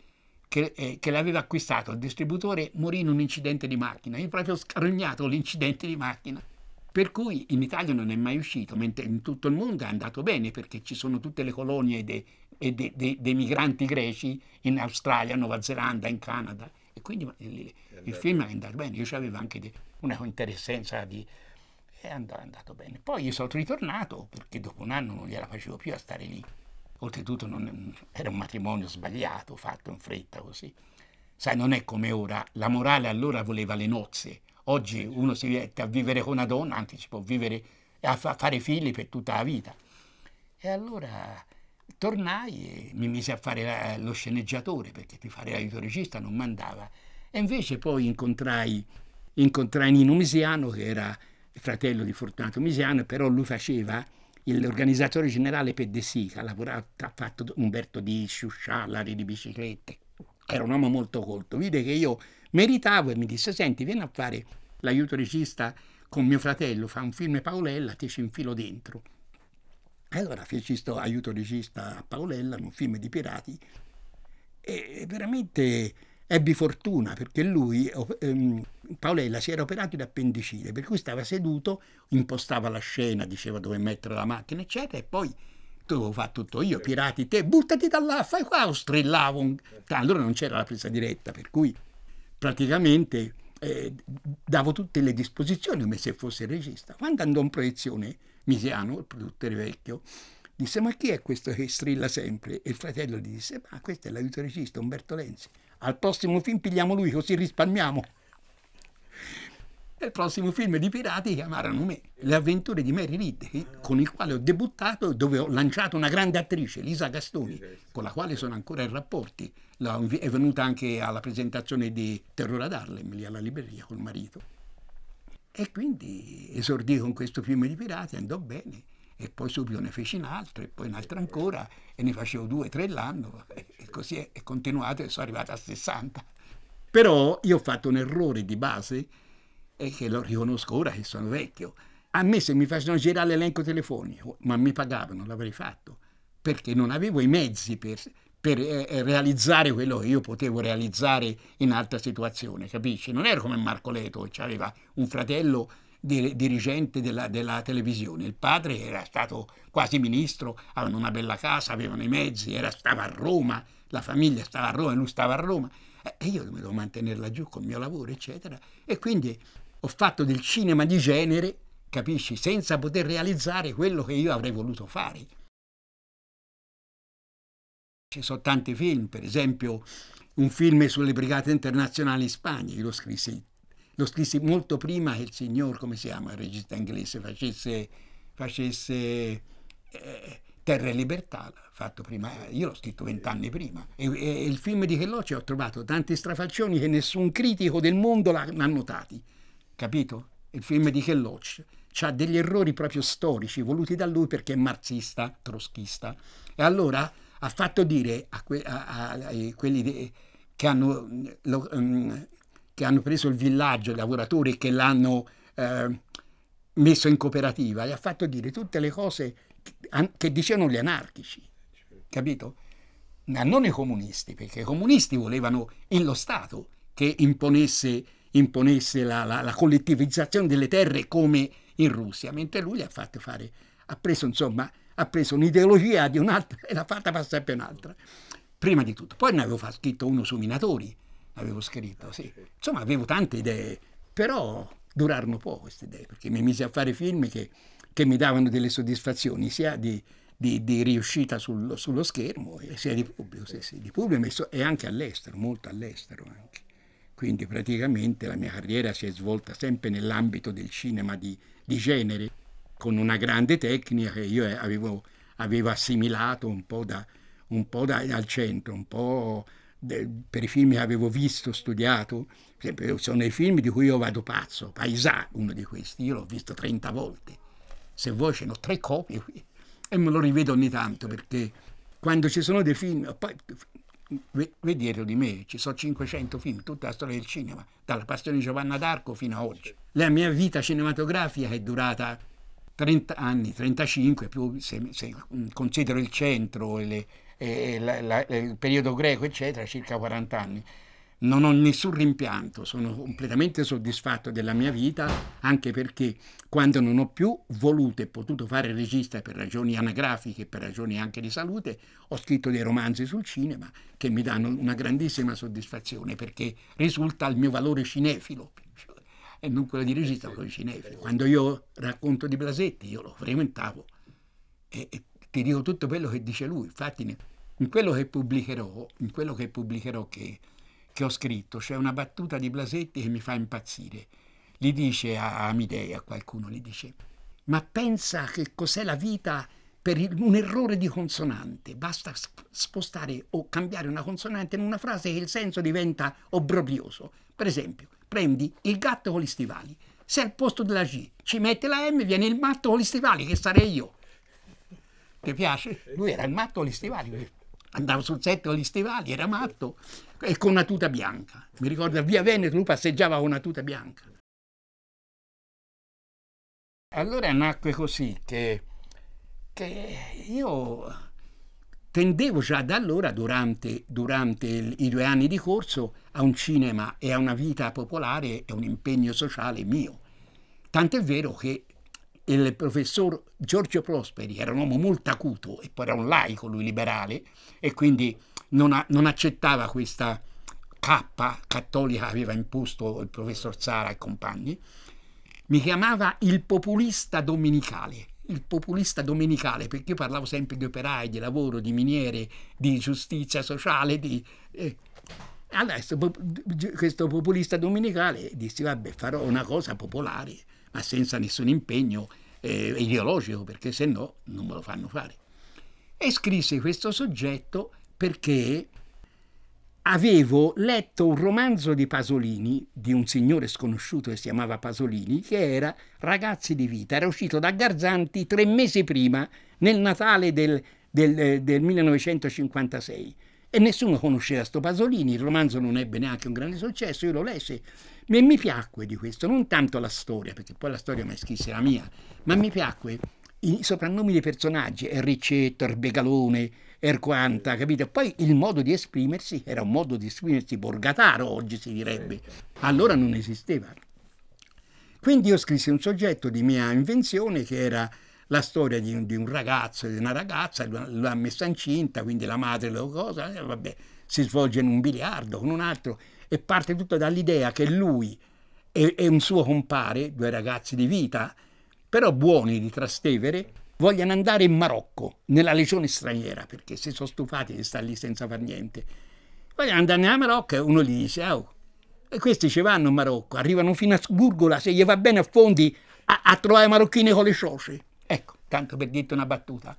che, eh, che l'aveva acquistato, il distributore morì in un incidente di macchina, io proprio scarognato l'incidente di macchina. Per cui in Italia non è mai uscito, mentre in tutto il mondo è andato bene perché ci sono tutte le colonie dei de, de, de migranti greci in Australia, Nuova Zelanda, in Canada. E quindi il, il film è andato bene. Io avevo anche una interessenza di... è andato, è andato bene. Poi io sono ritornato perché dopo un anno non gliela facevo più a stare lì. Oltretutto non, era un matrimonio sbagliato, fatto in fretta così. Sai, non è come ora. La morale allora voleva le nozze. Oggi uno si mette a vivere con una donna, anzi si può vivere a fa fare figli per tutta la vita. E allora tornai e mi misi a fare la, lo sceneggiatore, perché di fare l'aiuto regista non mandava. E invece poi incontrai, incontrai Nino Misiano, che era fratello di Fortunato Misiano, però lui faceva l'organizzatore generale per De lavorato, ha fatto Umberto di Sciusciallari di biciclette, era un uomo molto colto, vide che io meritavo e mi disse senti vieni a fare l'aiuto regista con mio fratello, fa un film Paolella, ti ci infilo dentro. Allora feci questo aiuto regista a Paolella, un film di pirati, e veramente ebbi fortuna perché lui, ehm, Paolella, si era operato di appendicite, per cui stava seduto, impostava la scena, diceva dove mettere la macchina, eccetera, e poi dovevo fare tutto io, certo. pirati te, buttati da là, fai qua, o strillavo. Allora non c'era la presa diretta, per cui praticamente eh, davo tutte le disposizioni come se fosse il regista. Quando andò in proiezione, Misiano, il produttore vecchio, disse ma chi è questo che strilla sempre? E il fratello gli disse ma questo è l'aiuto regista Umberto Lenzi al prossimo film pigliamo lui così risparmiamo. Il prossimo film di pirati chiamarono me. Le avventure di Mary Reed, con il quale ho debuttato, dove ho lanciato una grande attrice, Lisa Gastoni, con la quale sono ancora in rapporti. È venuta anche alla presentazione di Terror ad Harlem, lì alla libreria col marito. E quindi esordì con questo film di pirati, andò bene e poi subito ne feci un'altra e poi un'altra ancora e ne facevo due, tre l'anno e così è continuato e sono arrivato a 60. Però io ho fatto un errore di base e che lo riconosco ora che sono vecchio. A me se mi facevano girare l'elenco telefonico, ma mi pagavano, l'avrei fatto, perché non avevo i mezzi per, per eh, eh, realizzare quello che io potevo realizzare in altra situazione, capisci? Non ero come Marco Leto, che aveva un fratello dirigente della, della, televisione. Il padre era stato quasi ministro, avevano una bella casa, avevano i mezzi, era, stava a Roma, la famiglia stava a Roma, lui stava a Roma e io dovevo mantenerla giù col mio lavoro, eccetera. E quindi ho fatto del cinema di genere, capisci, senza poter realizzare quello che io avrei voluto fare. Ci sono tanti film, per esempio un film sulle brigate internazionali in Spagna, io lo scrissi lo scrisse molto prima che il signor, come si chiama, il regista inglese, facesse, facesse eh, Terra e Libertà, fatto prima, io l'ho scritto vent'anni prima, e, e, il film di Cheloce ho trovato tanti strafaccioni che nessun critico del mondo l'ha notati, capito? Il film di Cheloce ha degli errori proprio storici voluti da lui perché è marxista, trotschista, e allora ha fatto dire a, que, a, a, a quelli de, che hanno... Lo, um, che hanno preso il villaggio, i lavoratori che l'hanno eh, messo in cooperativa gli ha fatto dire tutte le cose che, dicevano gli anarchici, capito? Ma non i comunisti, perché i comunisti volevano lo Stato che imponesse, imponesse la, la, la, collettivizzazione delle terre come in Russia, mentre lui ha fatto fare, ha preso insomma, ha preso un'ideologia di un'altra [laughs] e l'ha fatta passare per un'altra. Prima di tutto. Poi ne avevo scritto uno sui minatori, avevo scritto, ah, sì. Insomma, avevo tante idee, però durarono poco queste idee, perché mi misi a fare film che, che mi davano delle soddisfazioni, sia di, di, di riuscita sul, sullo schermo, sia di pubblico, sì, sì, di pubblico e anche all'estero, molto all'estero anche. Quindi praticamente la mia carriera si è svolta sempre nell'ambito del cinema di, di, genere, con una grande tecnica che io eh, avevo, avevo assimilato un po, da, un po da, dal centro, un po' per i film che avevo visto, studiato, sono i film di cui io vado pazzo, Paisà, uno di questi, io l'ho visto 30 volte, se vuoi ce ne ho tre copie qui e me lo rivedo ogni tanto perché quando ci sono dei film, poi vedi di me, ci sono 500 film, tutta la storia del cinema, dalla passione di Giovanna d'Arco fino a oggi. La mia vita cinematografica è durata 30 anni, 35, più se, se considero il centro e le, eh, la, la, eh, il periodo greco, eccetera, circa 40 anni. Non ho nessun rimpianto, sono completamente soddisfatto della mia vita, anche perché quando non ho più voluto e potuto fare regista per ragioni anagrafiche, per ragioni anche di salute, ho scritto dei romanzi sul cinema che mi danno una grandissima soddisfazione perché risulta il mio valore cinefilo e non quello di regista, quello di cinefilo. Quando io racconto di Blasetti, io lo frequentavo e, e ti dico tutto quello che dice lui. Infatti in quello che pubblicherò, in quello che pubblicherò che, che ho scritto, c'è una battuta di Blasetti che mi fa impazzire. Gli dice a Amidei, a qualcuno, gli dice, ma pensa che cos'è la vita per un errore di consonante. Basta spostare o cambiare una consonante in una frase che il senso diventa obbrobrioso. Per esempio, prendi il gatto con gli stivali. Se al posto della G ci mette la M, viene il matto con gli stivali, che sarei io. Ti piace? Lui era il matto agli stivali, andava sul set agli stivali, era matto e con una tuta bianca. Mi ricordo a Via Veneto lui passeggiava con una tuta bianca. Allora nacque così che, che io tendevo già da allora, durante, durante i due anni di corso, a un cinema e a una vita popolare e a un impegno sociale mio. Tant'è vero che il professor Giorgio Prosperi era un uomo molto acuto e poi era un laico, lui liberale, e quindi non, a, non accettava questa cappa cattolica che aveva imposto il professor Zara e compagni, mi chiamava il populista domenicale. Il populista domenicale, perché io parlavo sempre di operai, di lavoro, di miniere, di giustizia sociale, di... Eh, allora, questo populista domenicale disse, vabbè, farò una cosa popolare ma senza nessun impegno eh, ideologico, perché se no non me lo fanno fare. E scrisse questo soggetto perché avevo letto un romanzo di Pasolini, di un signore sconosciuto che si chiamava Pasolini, che era Ragazzi di vita, era uscito da Garzanti tre mesi prima, nel Natale del, del, eh, del 1956 e nessuno conosceva sto Pasolini, il romanzo non ebbe neanche un grande successo, io lo lessi e mi piacque di questo, non tanto la storia, perché poi la storia mi scrisse la mia, ma mi piacque i soprannomi dei personaggi, Enricetto, Erbegalone, Erquanta, capito? Poi il modo di esprimersi era un modo di esprimersi borgataro, oggi si direbbe, allora non esisteva. Quindi io scrissi un soggetto di mia invenzione che era la storia di un, di un ragazzo e di una ragazza, l'ha messa incinta, quindi la madre lo cosa, eh, vabbè, si svolge in un biliardo, con un altro, e parte tutto dall'idea che lui e, e un suo compare, due ragazzi di vita, però buoni di Trastevere, vogliono andare in Marocco, nella legione straniera, perché si sono stufati di stare lì senza far niente. Vogliono andare nella Marocco e uno gli dice, oh, e questi ci vanno in Marocco, arrivano fino a Gurgola, se gli va bene a fondi, a, a trovare marocchini con le scioce. Ecco, tanto per dirti una battuta.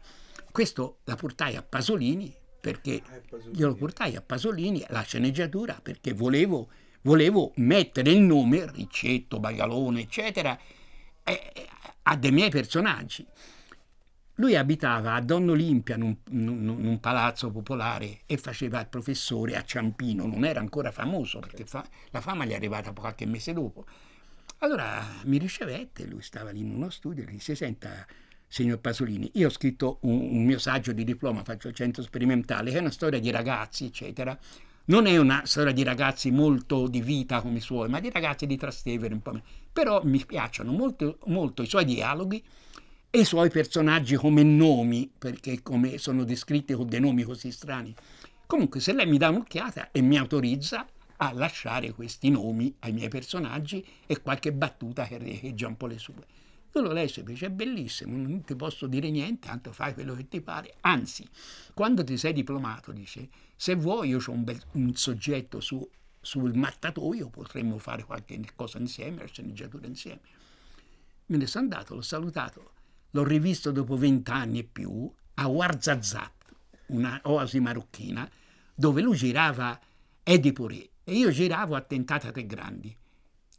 Questo la portai a Pasolini perché eh, io lo portai a Pasolini la sceneggiatura perché volevo, volevo mettere il nome Riccetto, Bagalone, eccetera, eh, eh, a dei miei personaggi. Lui abitava a Don Olimpia, in un, in un, palazzo popolare, e faceva il professore a Ciampino. Non era ancora famoso, perché fa, la fama gli è arrivata qualche mese dopo. Allora mi ricevette, lui stava lì in uno studio, e gli disse, senta, signor Pasolini. Io ho scritto un, un mio saggio di diploma, faccio il centro sperimentale, che è una storia di ragazzi, eccetera. Non è una storia di ragazzi molto di vita come i suoi, ma di ragazzi di Trastevere un po'. Però mi piacciono molto, molto i suoi dialoghi e i suoi personaggi come nomi, perché come sono descritti con dei nomi così strani. Comunque, se lei mi dà un'occhiata e mi autorizza, a lasciare questi nomi ai miei personaggi e qualche battuta che riecheggia un po' le sue. Allora lei si dice: è bellissimo, non ti posso dire niente, tanto fai quello che ti pare. Anzi, quando ti sei diplomato, dice, se vuoi io ho un, bel, un soggetto su, sul mattatoio, potremmo fare qualche cosa insieme, la sceneggiatura insieme. Me ne sono andato, l'ho salutato, l'ho rivisto dopo vent'anni e più a Warzazat, una oasi marocchina, dove lui girava Edipore e io giravo Attentata Tre Grandi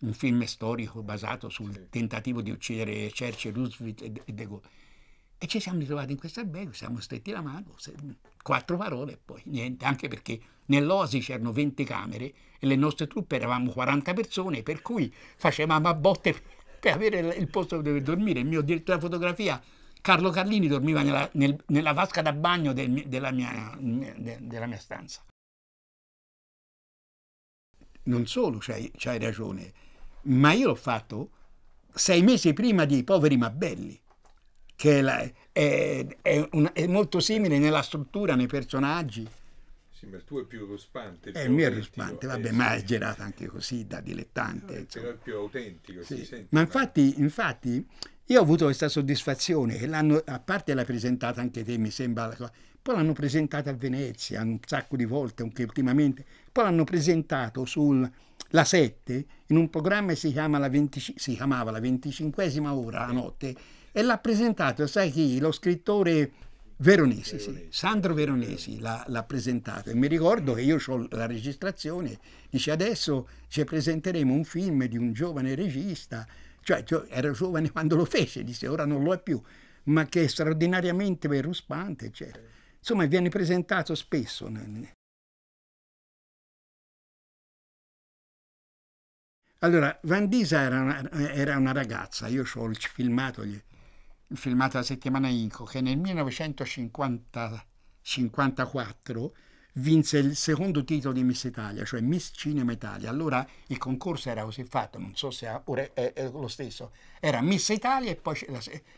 un film storico basato sul tentativo di uccidere Churchill, Roosevelt e De Gaulle. E ci siamo ritrovati in questo albergo, siamo stretti la mano, quattro parole e poi niente, anche perché nell'Oasi c'erano 20 camere e le nostre truppe eravamo 40 persone, per cui facevamo a botte per avere il posto dove dormire. Il mio direttore della fotografia, Carlo Carlini, dormiva nella, nel, nella vasca da bagno del, della, mia, della mia stanza non solo c'hai, ragione, ma io l'ho fatto sei mesi prima di Poveri Mabelli, che è, la, è, è, un, è molto simile nella struttura, nei personaggi. Sì, ma il tuo è più ruspante. Eh, è il mio è ruspante, vabbè, eh, sì. ma è girato anche così, da dilettante. Eh, no, però è più autentico, sì. si sente. Ma infatti, infatti, io ho avuto questa soddisfazione, che l'hanno, a parte l'hai presentata anche te, mi sembra, poi l'hanno presentata a Venezia un sacco di volte, anche ultimamente poi hanno presentato sulla 7 in un programma che si, chiama la 20, si chiamava La 25esima ora la notte e l'ha presentato, sai chi? Lo scrittore Veronesi, Sì. Sandro Veronesi l'ha, presentato e mi ricordo che io ho la registrazione, dice adesso ci presenteremo un film di un giovane regista, cioè, cioè era giovane [laughs] quando lo fece, dice ora non lo è più, ma che è straordinariamente ruspante, eccetera. Insomma viene presentato spesso. Allora, Vandisa era una, era una ragazza, io ho il filmato, il filmato della settimana Inco, che nel 1954 vinse il secondo titolo di Miss Italia, cioè Miss Cinema Italia. Allora il concorso era così fatto, non so se ora è, è lo stesso, era Miss Italia e poi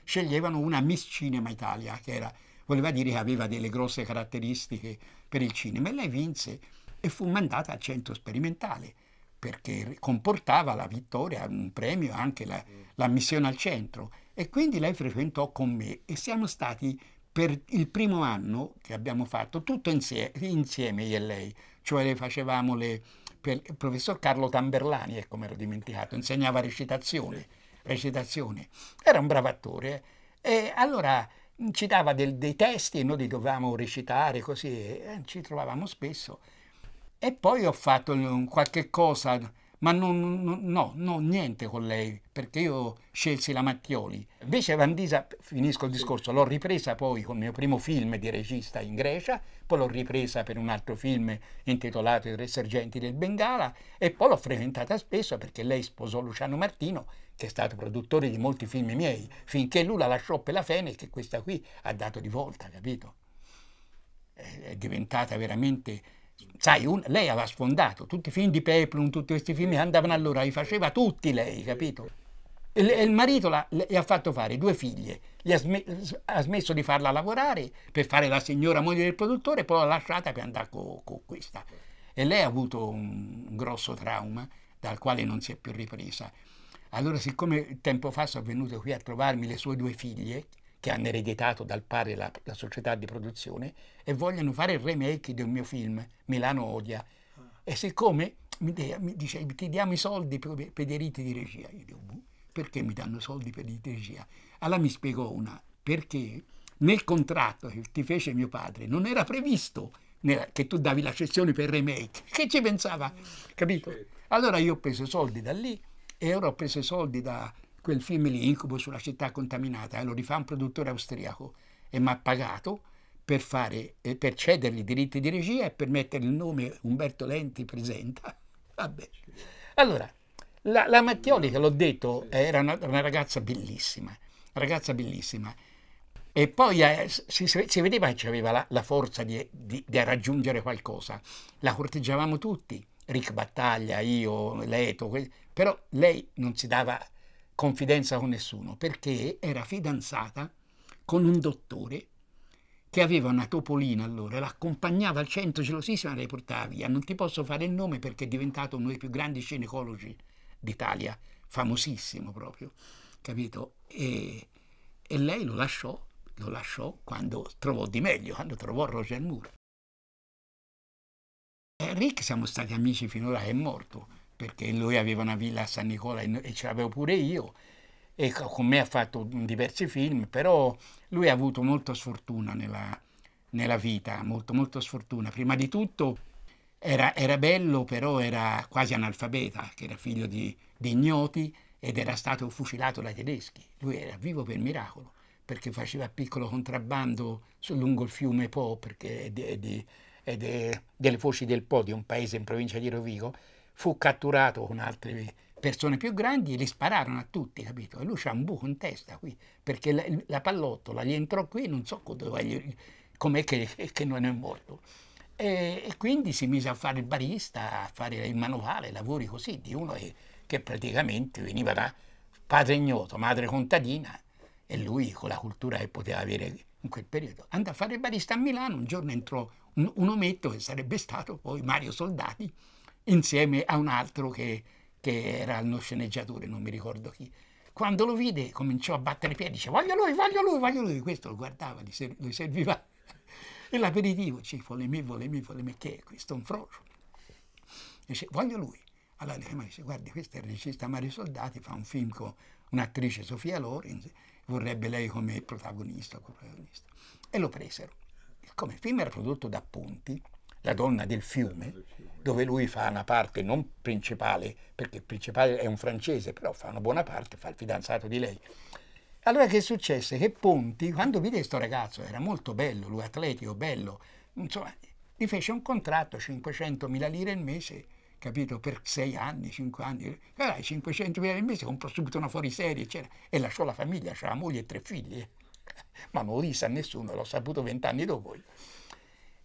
sceglievano una Miss Cinema Italia, che era, voleva dire che aveva delle grosse caratteristiche per il cinema. E lei vinse e fu mandata al centro sperimentale perché comportava la vittoria, un premio, anche la, mm. la missione al centro. E quindi lei frequentò con me e siamo stati per il primo anno che abbiamo fatto tutto insie insieme, io e lei, cioè le facevamo le... Per, il professor Carlo Tamberlani, ecco me l'ho dimenticato, insegnava recitazione, recitazione. Era un bravo attore e allora ci dava del, dei testi e noi li dovevamo recitare così e eh, ci trovavamo spesso. E poi ho fatto qualche cosa, ma non, non, no, no, niente con lei, perché io scelsi la Mattioli. Invece Vandisa, finisco il discorso, l'ho ripresa poi col mio primo film di regista in Grecia, poi l'ho ripresa per un altro film intitolato I tre sergenti del Bengala e poi l'ho frequentata spesso perché lei sposò Luciano Martino, che è stato produttore di molti film miei, finché lui la lasciò per la Fene che questa qui ha dato di volta, capito? È diventata veramente sai, un, lei aveva sfondato tutti i film di Peplum, tutti questi film andavano allora, li faceva tutti lei, capito? E, il marito le, ha fatto fare due figlie, gli ha, sm ha, smesso di farla lavorare per fare la signora moglie del produttore, poi l'ha lasciata per andare con co questa. E lei ha avuto un, un grosso trauma dal quale non si è più ripresa. Allora, siccome tempo fa sono venute qui a trovarmi le sue due figlie, che hanno ereditato dal padre la, la società di produzione e vogliono fare il remake di un mio film Milano Odia. Ah. E siccome mi, de, mi dice ti diamo i soldi per, per i diritti di regia, io dico boh, perché mi danno soldi per i diritti di regia? Allora mi spiegò una, perché nel contratto che ti fece mio padre non era previsto che tu davi la cessione per remake. Che ci pensava? Mm. Capito? Allora io ho preso i soldi da lì e ora ho preso i soldi da, quel film lì, Incubo sulla città contaminata, eh, lo rifà un produttore austriaco e mi ha pagato per, fare, eh, per cedergli i diritti di regia e per mettere il nome Umberto Lenti presenta. [laughs] Vabbè. Allora, la, la Mattioli, che l'ho detto, era una, una, ragazza bellissima, una ragazza bellissima. E poi eh, si, si, vedeva che aveva la, la forza di, di, di raggiungere qualcosa. La corteggiavamo tutti, Rick Battaglia, io, Leto, però lei non si dava confidenza con nessuno perché era fidanzata con un dottore che aveva una topolina allora, l'accompagnava al centro gelosissima e la portava via. Non ti posso fare il nome perché è diventato uno dei più grandi ginecologi d'Italia, famosissimo proprio, capito? E, e lei lo lasciò, lo lasciò quando trovò di meglio, quando trovò Roger Moore. Eh, Rick siamo stati amici finora, è morto, perché lui aveva una villa a San Nicola e ce l'avevo pure io e con me ha fatto diversi film, però lui ha avuto molta sfortuna nella, nella vita, molto molto sfortuna. Prima di tutto era, era, bello, però era quasi analfabeta, che era figlio di, di ignoti ed era stato fucilato dai tedeschi. Lui era vivo per miracolo, perché faceva piccolo contrabbando lungo il fiume Po, perché è, di, è, di, è delle foci del Po, di un paese in provincia di Rovigo, fu catturato con altre persone più grandi e li spararono a tutti, capito? E lui c'ha un buco in testa qui, perché la, la pallottola gli entrò qui e non so com'è che, che, non è morto. E, e, quindi si mise a fare il barista, a fare il manovale, lavori così, di uno che, che praticamente veniva da padre ignoto, madre contadina, e lui con la cultura che poteva avere in quel periodo. Andò a fare il barista a Milano, un giorno entrò un, un ometto che sarebbe stato poi Mario Soldati, insieme a un altro che, che era uno sceneggiatore, non mi ricordo chi. Quando lo vide cominciò a battere i piedi, dice voglio lui, voglio lui, voglio lui, questo lo guardava, gli, ser gli serviva. e [laughs] l'aperitivo, dice vuole me, vuole me, vuole me, che è questo, un frocio. Dice voglio lui. Allora le dice guardi questo è il regista Mario Soldati, fa un film con un'attrice Sofia Lorenz, vorrebbe lei come protagonista, protagonista. E lo presero. Come il film era prodotto da Ponti, la donna del fiume, dove lui fa una parte non principale, perché il principale è un francese, però fa una buona parte, fa il fidanzato di lei. Allora che successe? Che Ponti, quando vide questo ragazzo, era molto bello, lui atletico, bello, insomma, gli fece un contratto, 500.000 lire al mese, capito, per sei anni, cinque anni. Allora, 500.000 lire al mese comprò subito una fuoriserie, eccetera, e lasciò la famiglia, c'era la moglie e tre figli. [laughs] Ma non lo disse a nessuno, l'ho saputo vent'anni dopo io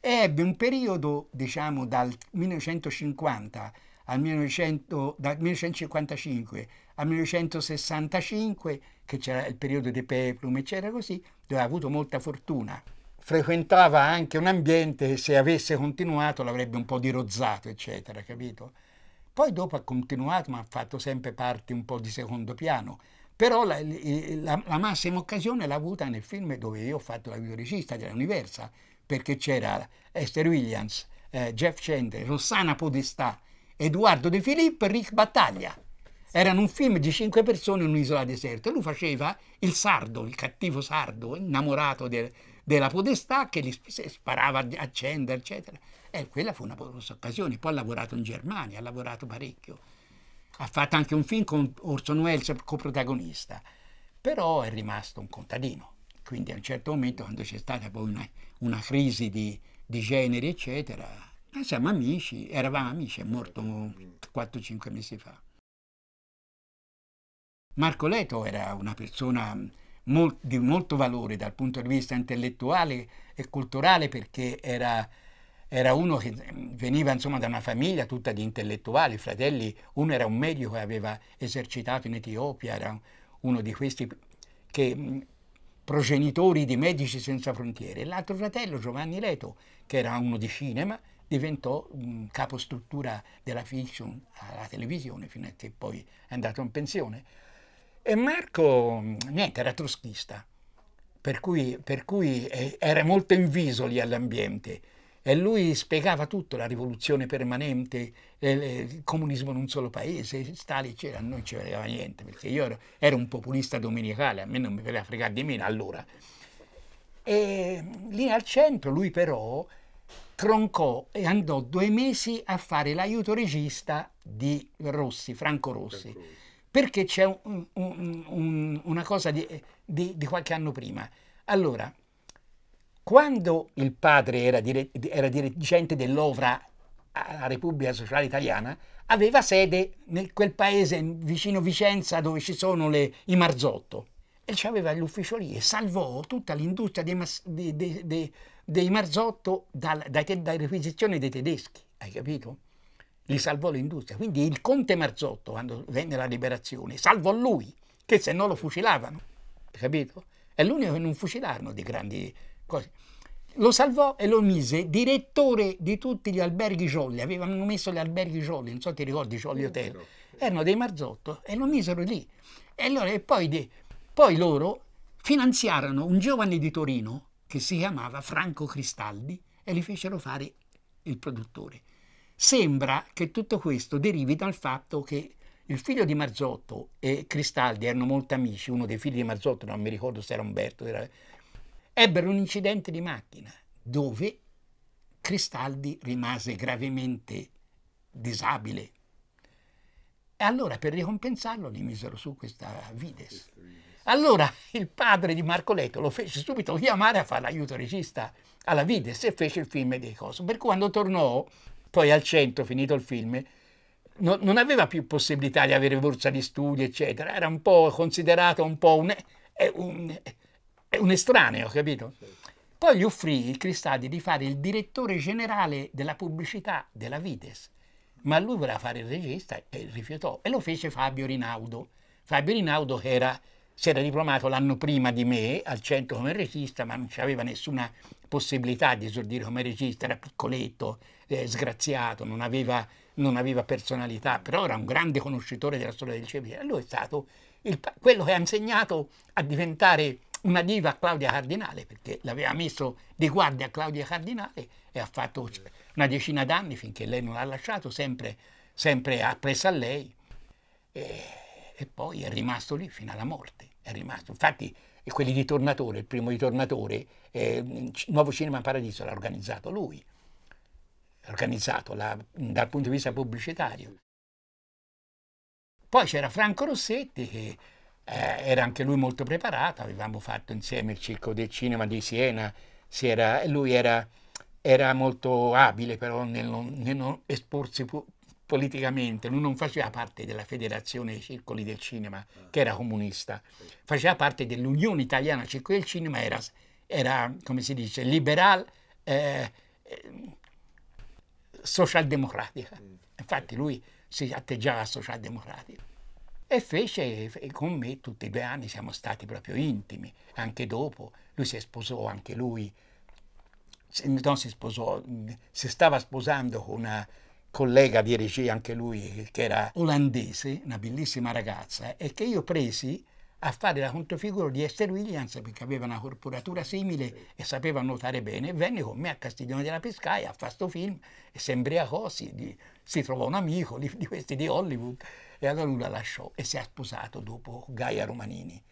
ebbe un periodo, diciamo, dal 1950 al 1900, dal 1955 al 1965, che c'era il periodo di Peplum, eccetera così, dove ha avuto molta fortuna. Frequentava anche un ambiente che se avesse continuato l'avrebbe un po' dirozzato, eccetera, capito? Poi dopo ha continuato, ma ha fatto sempre parte un po' di secondo piano. Però la, la, la massima occasione l'ha avuta nel film dove io ho fatto la videoregista della Universa, perché c'era Esther Williams, eh, Jeff Chandler, Rossana Podestà, Edoardo De Filippo e Rick Battaglia. Erano un film di cinque persone in un'isola deserta. Lui faceva il sardo, il cattivo sardo, innamorato de, della podestà che gli sparava a Chandler, eccetera. E eh, quella fu una grossa occasione. Poi ha lavorato in Germania, ha lavorato parecchio. Ha fatto anche un film con Orson Welles, coprotagonista. Però è rimasto un contadino. Quindi a un certo momento, quando c'è stata poi una, una crisi di, di genere, eccetera, noi siamo amici, eravamo amici, è morto 4-5 mesi fa. Marco Leto era una persona molt, di molto valore dal punto di vista intellettuale e culturale perché era, era uno che veniva insomma, da una famiglia tutta di intellettuali, fratelli, uno era un medico che aveva esercitato in Etiopia, era uno di questi che progenitori di Medici Senza Frontiere, l'altro fratello Giovanni Leto, che era uno di cinema, diventò um, capostruttura della fiction alla televisione fino a che poi è andato in pensione. E Marco, niente, era truschista, per cui, per cui eh, era molto invisoli all'ambiente. E lui spiegava tutto, la rivoluzione permanente, il comunismo in un solo paese, Stalin c'era, a noi ci voleva niente, perché io ero, ero, un populista domenicale, a me non mi voleva fregare di meno allora. E lì al centro lui però troncò e andò due mesi a fare l'aiuto regista di Rossi, Franco Rossi, perché c'è un, un, un, una cosa di, di, di qualche anno prima. Allora, quando il padre era, dire, era dirigente dell'Ovra alla Repubblica Sociale Italiana, aveva sede nel quel paese vicino Vicenza dove ci sono le, i Marzotto. E aveva l'ufficio lì e salvò tutta l'industria dei, mas, de, de, de, dei Marzotto dalla dai, da requisizioni dei tedeschi, hai capito? Li salvò l'industria. Quindi il conte Marzotto, quando venne la liberazione, salvò lui, che se no lo fucilavano, hai capito? È l'unico che non fucilarono di grandi Così. Lo salvò e lo mise direttore di tutti gli alberghi Jolly, avevano messo gli alberghi Jolly, non so ti ricordi Jolly Hotel, erano dei Marzotto e lo misero lì. E, allora, e poi, de, poi loro finanziarono un giovane di Torino che si chiamava Franco Cristaldi e li fecero fare il produttore. Sembra che tutto questo derivi dal fatto che il figlio di Marzotto e Cristaldi erano molto amici, uno dei figli di Marzotto, non mi ricordo se era Umberto, era ebbero un incidente di macchina dove Cristaldi rimase gravemente disabile. E allora per ricompensarlo li misero su questa Vides. Allora il padre di Marco Marcoletto lo fece subito chiamare a fare l'aiuto regista alla Vides e fece il film dei Coso. Per cui quando tornò poi al centro, finito il film, no, non aveva più possibilità di avere borsa di studio, eccetera. Era un po' considerato un po' un, eh, un è un estraneo, capito? Poi gli offrì il Cristadi di fare il direttore generale della pubblicità della Vides, ma lui voleva fare il regista e rifiutò. E lo fece Fabio Rinaudo. Fabio Rinaudo che era, si era diplomato l'anno prima di me al centro come regista, ma non aveva nessuna possibilità di esordire come regista, era piccoletto, eh, sgraziato, non aveva, non aveva, personalità, però era un grande conoscitore della storia del cinema. Lui è stato il, quello che ha insegnato a diventare una diva Claudia Cardinale, perché l'aveva messo di guardia a Claudia Cardinale e ha fatto una decina d'anni finché lei non l'ha lasciato, sempre, sempre appresa a lei. E, e, poi è rimasto lì fino alla morte. È rimasto. Infatti, quelli di Tornatore, il primo di Tornatore, eh, Nuovo Cinema Paradiso l'ha organizzato lui, organizzato la, dal punto di vista pubblicitario. Poi c'era Franco Rossetti che eh, era anche lui molto preparato, avevamo fatto insieme il Circo del Cinema di Siena, si era, lui era, era, molto abile però nel non, nel non esporsi po politicamente, lui non faceva parte della Federazione dei Circoli del Cinema, che era comunista, faceva parte dell'Unione Italiana Circoli del Cinema, era, era come si dice, liberal, eh, eh, socialdemocratica. Mm. Infatti lui si atteggiava socialdemocratico. E fece e con me tutti e due anni siamo stati proprio intimi, anche dopo. Lui si sposò, anche lui, non si sposò, mm, si stava sposando con una collega di regia, anche lui, che era olandese, una bellissima ragazza, e che io presi a fare la controfigura di Esther Williams perché aveva una corporatura simile e sapeva nuotare bene. Venne con me a Castiglione della Pescaia a fare questo film e si così si, trovò un amico di questi di Hollywood e allora lui la lasciò e si è sposato dopo Gaia Romanini.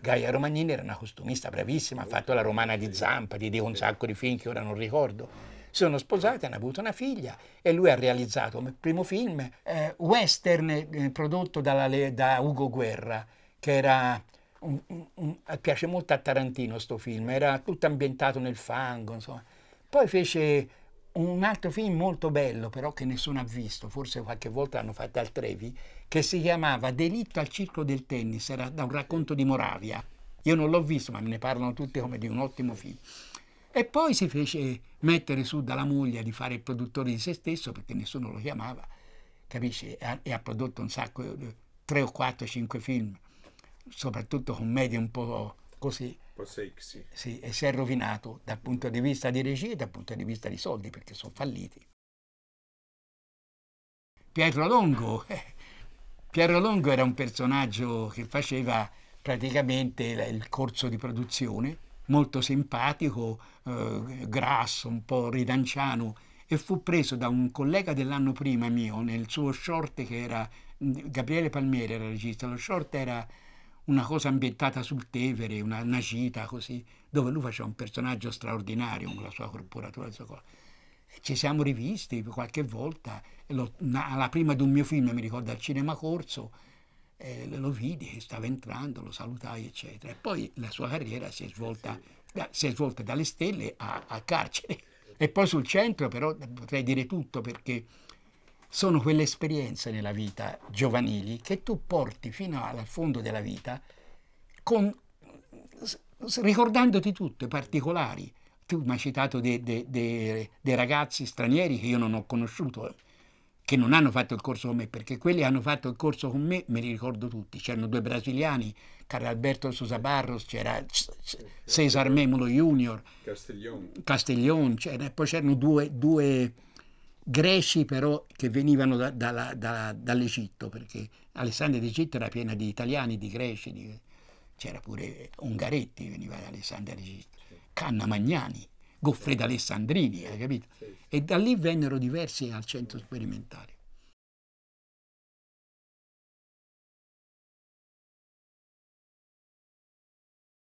Gaia Romanini era una costumista bravissima, ha fatto la romana di Zampa, di un sacco di film che ora non ricordo. Sono sposati, hanno avuto una figlia e lui ha realizzato il primo film eh, western eh, prodotto dalla, da Ugo Guerra, che era un, un, un, eh, piace molto a Tarantino questo film, era tutto ambientato nel fango, insomma. Poi fece un altro film molto bello però che nessuno ha visto, forse qualche volta l'hanno fatto al Trevi, che si chiamava Delitto al circo del tennis, era da un racconto di Moravia. Io non l'ho visto, ma me ne parlano tutti come di un ottimo film. E poi si fece mettere su dalla moglie di fare il produttore di se stesso perché nessuno lo chiamava, capisci? E ha prodotto un sacco, eh, tre o quattro, cinque film, soprattutto commedie un po' così. Poseiksi. Sì, e si è rovinato dal punto di vista di regia e dal punto di vista di soldi perché sono falliti. Pietro Longo. [laughs] Pietro Longo era un personaggio che faceva praticamente il corso di produzione, molto simpatico, eh, grasso, un po' ridanciano, e fu preso da un collega dell'anno prima mio nel suo short che era Gabriele Palmieri era regista, lo short era una cosa ambientata sul Tevere, una, una gita così, dove lui faceva un personaggio straordinario con la sua corporatura, la sua cosa. Ci siamo rivisti qualche volta, lo, na, alla prima di un mio film, mi ricordo al cinema corso, eh, lo vidi che stava entrando, lo salutai, eccetera. E poi la sua carriera si è svolta, da, si è svolta dalle stelle a, a carcere. E poi sul centro però potrei dire tutto perché sono quelle esperienze nella vita giovanili che tu porti fino al fondo della vita con, ricordandoti tutto, i particolari. Tu mi hai citato dei de, de, de ragazzi stranieri che io non ho conosciuto, che non hanno fatto il corso con me, perché quelli che hanno fatto il corso con me me li ricordo tutti. C'erano due brasiliani, Carlo Alberto Sousa Barros, c'era Cesar Memolo Junior, Castiglione, Castiglione poi c'erano due, due greci però che venivano da, da, da, dall'Egitto, perché Alessandria d'Egitto era piena di italiani, di greci, di... c'era pure Ungaretti veniva da Alessandria d'Egitto, Canna Magnani, Goffredo Alessandrini, hai capito? E da lì vennero diversi al centro sperimentale.